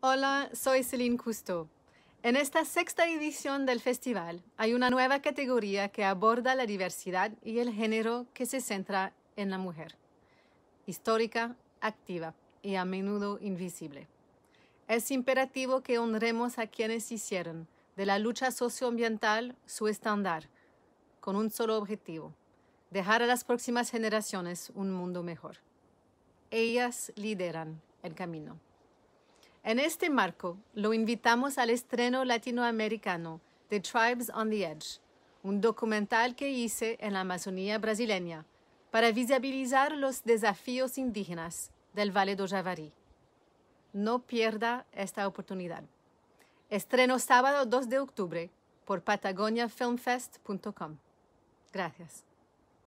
Hola, soy Celine Cousteau. En esta sexta edición del festival hay una nueva categoría que aborda la diversidad y el género que se centra en la mujer. Histórica, activa y a menudo invisible. Es imperativo que honremos a quienes hicieron de la lucha socioambiental su estándar, con un solo objetivo, dejar a las próximas generaciones un mundo mejor. Ellas lideran el camino. En este marco, lo invitamos al estreno latinoamericano de Tribes on the Edge, un documental que hice en la Amazonía brasileña para visibilizar los desafíos indígenas del Valle do Javari. No pierda esta oportunidad. Estreno sábado 2 de octubre por patagoniafilmfest.com. Gracias.